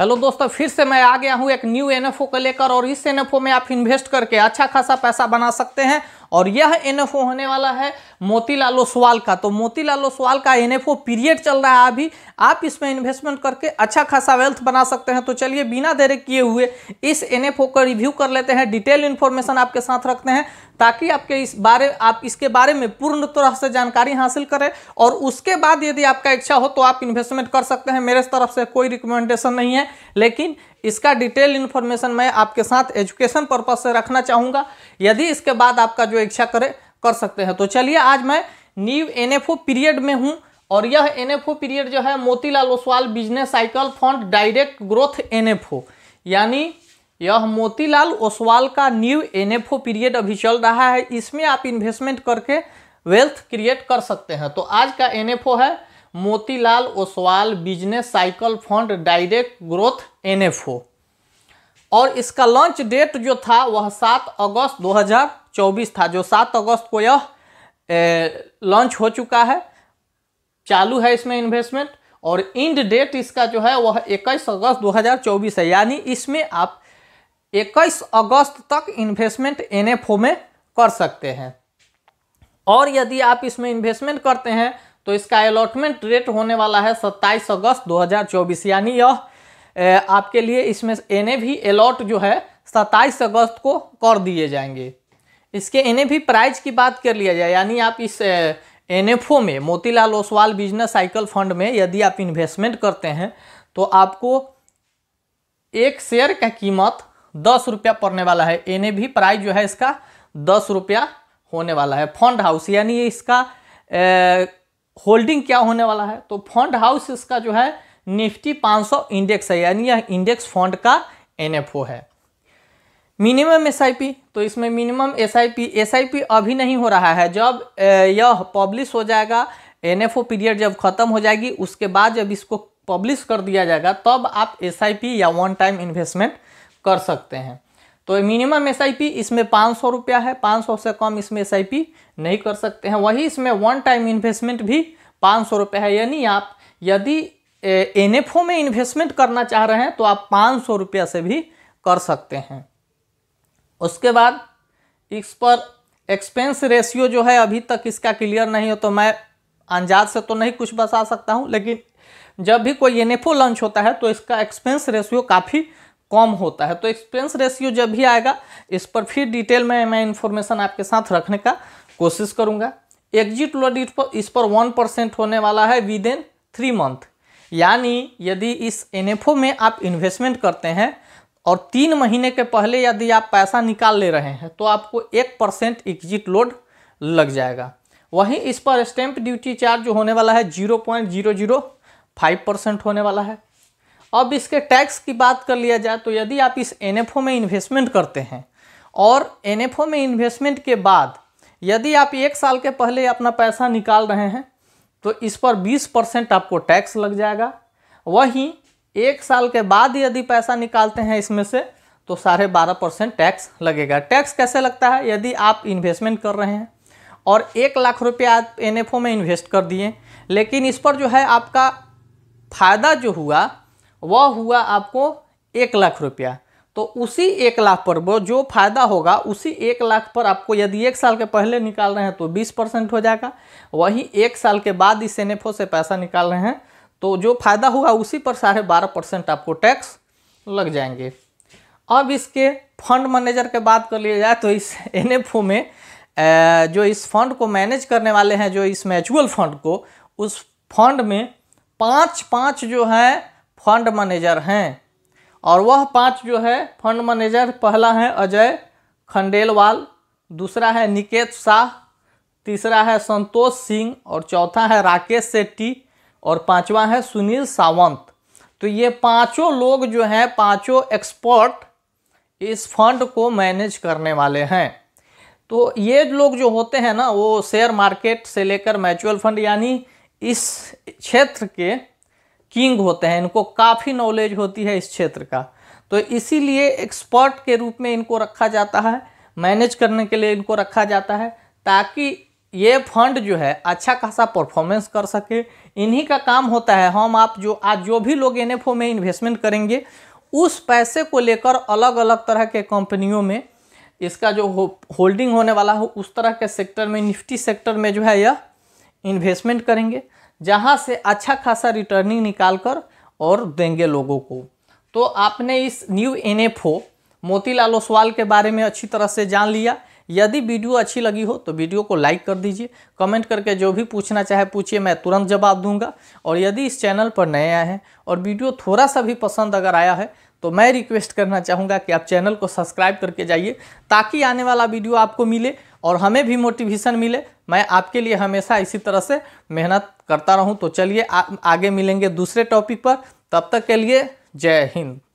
hello दोस्तों फिर से मैं आ गया हूँ एक न्यू एनएफओ को लेकर और इस एनएफओ में आप इन्वेस्ट करके अच्छा खासा पैसा बना सकते हैं और यह एनएफओ होने वाला है मोतीलाल ओसवाल का तो मोतीलाल ओसवाल का एनएफओ पीरियड चल रहा है अभी आप इसमें इन्वेस्टमेंट करके अच्छा खासा वेल्थ बना सकते हैं तो चलिए बिना देर किए हुए इस एनएफओ का रिव्यू कर लेते हैं डिटेल इन्फॉर्मेशन आपके साथ रखते हैं ताकि आपके इस बारे आप इसके बारे में पूर्ण तरह से जानकारी हासिल करें और उसके बाद यदि आपका इच्छा हो तो आप इन्वेस्टमेंट कर सकते हैं मेरे तरफ से कोई रिकमेंडेशन नहीं है लेकिन इसका डिटेल इन्फॉर्मेशन मैं आपके साथ एजुकेशन पर्पज से रखना चाहूँगा यदि इसके बाद आपका जो इच्छा करे कर सकते हैं तो चलिए आज मैं न्यू एन पीरियड में हूँ और यह एन पीरियड जो है Motilal Oswal business cycle fund direct growth N यानी यह मोतीलाल ओसवाल का न्यू एन पीरियड अभी चल रहा है इसमें आप इन्वेस्टमेंट करके वेल्थ क्रिएट कर सकते हैं तो आज का एन है Motilal Oswal business cycle fund direct growth N और इसका लॉन्च डेट जो था वह सात अगस्त 2024 था जो सात अगस्त को यह लॉन्च हो चुका है चालू है इसमें इन्वेस्टमेंट और इंड डेट इसका जो है वह 21 अगस्त 2024 है यानी इसमें आप 21 अगस्त तक इन्वेस्टमेंट एनएफओ में कर सकते हैं और यदि आप इसमें इन्वेस्टमेंट करते हैं तो इसका अलॉटमेंट रेट होने वाला है 27 अगस्त 2024 यानी यह आपके लिए इसमें एन भी अलॉट जो है 27 अगस्त को कर दिए जाएंगे इसके एन भी प्राइज की बात कर लिया जाए यानी आप इस एन में Motilal Oswal business cycle fund में यदि आप इन्वेस्टमेंट करते हैं तो आपको एक शेयर का कीमत दस रुपया पड़ने वाला है एन भी प्राइस जो है इसका दस रुपया होने वाला है फंड हाउस यानी इसका होल्डिंग क्या होने वाला है तो फंड हाउस इसका जो है निफ्टी 500 इंडेक्स है यानी यह इंडेक्स फंड का एनएफओ है मिनिमम एसआईपी तो इसमें मिनिमम एसआईपी एसआईपी अभी नहीं हो रहा है जब यह पब्लिश हो जाएगा एनएफओ पीरियड जब खत्म हो जाएगी उसके बाद जब इसको पब्लिश कर दिया जाएगा तब आप एसआईपी या वन टाइम इन्वेस्टमेंट कर सकते हैं तो मिनिमम एस इसमें पाँच सौ रुपया है पाँच सौ से कम इसमें एस नहीं कर सकते हैं वही इसमें वन टाइम इन्वेस्टमेंट भी पाँच सौ रुपया है यानी आप यदि एन में इन्वेस्टमेंट करना चाह रहे हैं तो आप पाँच सौ रुपया से भी कर सकते हैं उसके बाद इस पर एक्सपेंस रेशियो जो है अभी तक इसका क्लियर नहीं हो तो मैं अंजाद से तो नहीं कुछ बता सकता हूँ लेकिन जब भी कोई एन लॉन्च होता है तो इसका एक्सपेंस रेशियो काफ़ी कम होता है तो एक्सपेंस रेशियो जब भी आएगा इस पर फिर डिटेल में मैं इन्फॉर्मेशन आपके साथ रखने का कोशिश करूंगा एग्जिट लोड इस पर इस पर वन परसेंट होने वाला है विद इन थ्री मंथ यानी यदि इस एन में आप इन्वेस्टमेंट करते हैं और तीन महीने के पहले यदि आप पैसा निकाल ले रहे हैं तो आपको एक परसेंट एग्जिट लोड लग जाएगा वहीं इस पर स्टैंप ड्यूटी चार्ज होने वाला है zero point zero zero five percent होने वाला है अब इसके टैक्स की बात कर लिया जाए तो यदि आप इस एन में इन्वेस्टमेंट करते हैं और एन में इन्वेस्टमेंट के बाद यदि आप एक साल के पहले अपना पैसा निकाल रहे हैं तो इस पर 20 परसेंट आपको टैक्स लग जाएगा वहीं एक साल के बाद यदि पैसा निकालते हैं इसमें से तो साढ़े बारह परसेंट टैक्स लगेगा टैक्स कैसे लगता है यदि आप इन्वेस्टमेंट कर रहे हैं और एक लाख रुपया आप एन में इन्वेस्ट कर दिए लेकिन इस पर जो है आपका फ़ायदा जो हुआ वह हुआ आपको एक लाख रुपया तो उसी एक लाख पर वो जो फायदा होगा उसी एक लाख पर आपको यदि एक साल के पहले निकाल रहे हैं तो बीस परसेंट हो जाएगा वही एक साल के बाद इस एन से पैसा निकाल रहे हैं तो जो फायदा होगा उसी पर साढ़े बारह परसेंट आपको टैक्स लग जाएंगे अब इसके फंड मैनेजर के बात कर लिया जाए तो इस एन में जो इस फंड को मैनेज करने वाले हैं जो इस म्यूचुअल फंड को उस फंड में पाँच पाँच जो है फंड मैनेजर हैं और वह पांच जो है फंड मैनेजर पहला है अजय खंडेलवाल दूसरा है निकेत शाह तीसरा है संतोष सिंह और चौथा है राकेश सेट्टी और पांचवा है सुनील सावंत तो ये पांचों लोग जो हैं पांचों एक्सपर्ट इस फंड को मैनेज करने वाले हैं तो ये लोग जो होते हैं ना वो शेयर मार्केट से लेकर म्यूचुअल फंड यानी इस क्षेत्र के किंग होते हैं इनको काफ़ी नॉलेज होती है इस क्षेत्र का तो इसीलिए एक्सपर्ट के रूप में इनको रखा जाता है मैनेज करने के लिए इनको रखा जाता है ताकि ये फंड जो है अच्छा खासा परफॉर्मेंस कर सके इन्हीं का काम होता है हम आप जो आज जो भी लोग एन में इन्वेस्टमेंट करेंगे उस पैसे को लेकर अलग अलग तरह के कंपनियों में इसका जो हो, होल्डिंग होने वाला हो उस तरह के सेक्टर में निफ्टी सेक्टर में जो है यह इन्वेस्टमेंट करेंगे जहाँ से अच्छा खासा रिटर्निंग निकाल कर और देंगे लोगों को तो आपने इस new N F O Motilal Oswal के बारे में अच्छी तरह से जान लिया यदि वीडियो अच्छी लगी हो तो वीडियो को लाइक कर दीजिए कमेंट करके जो भी पूछना चाहे पूछिए मैं तुरंत जवाब दूंगा और यदि इस चैनल पर नए आए हैं और वीडियो थोड़ा सा भी पसंद अगर आया है तो मैं रिक्वेस्ट करना चाहूँगा कि आप चैनल को सब्सक्राइब करके जाइए ताकि आने वाला वीडियो आपको मिले और हमें भी मोटिवेशन मिले मैं आपके लिए हमेशा इसी तरह से मेहनत करता रहूं तो चलिए आगे मिलेंगे दूसरे टॉपिक पर तब तक के लिए जय हिंद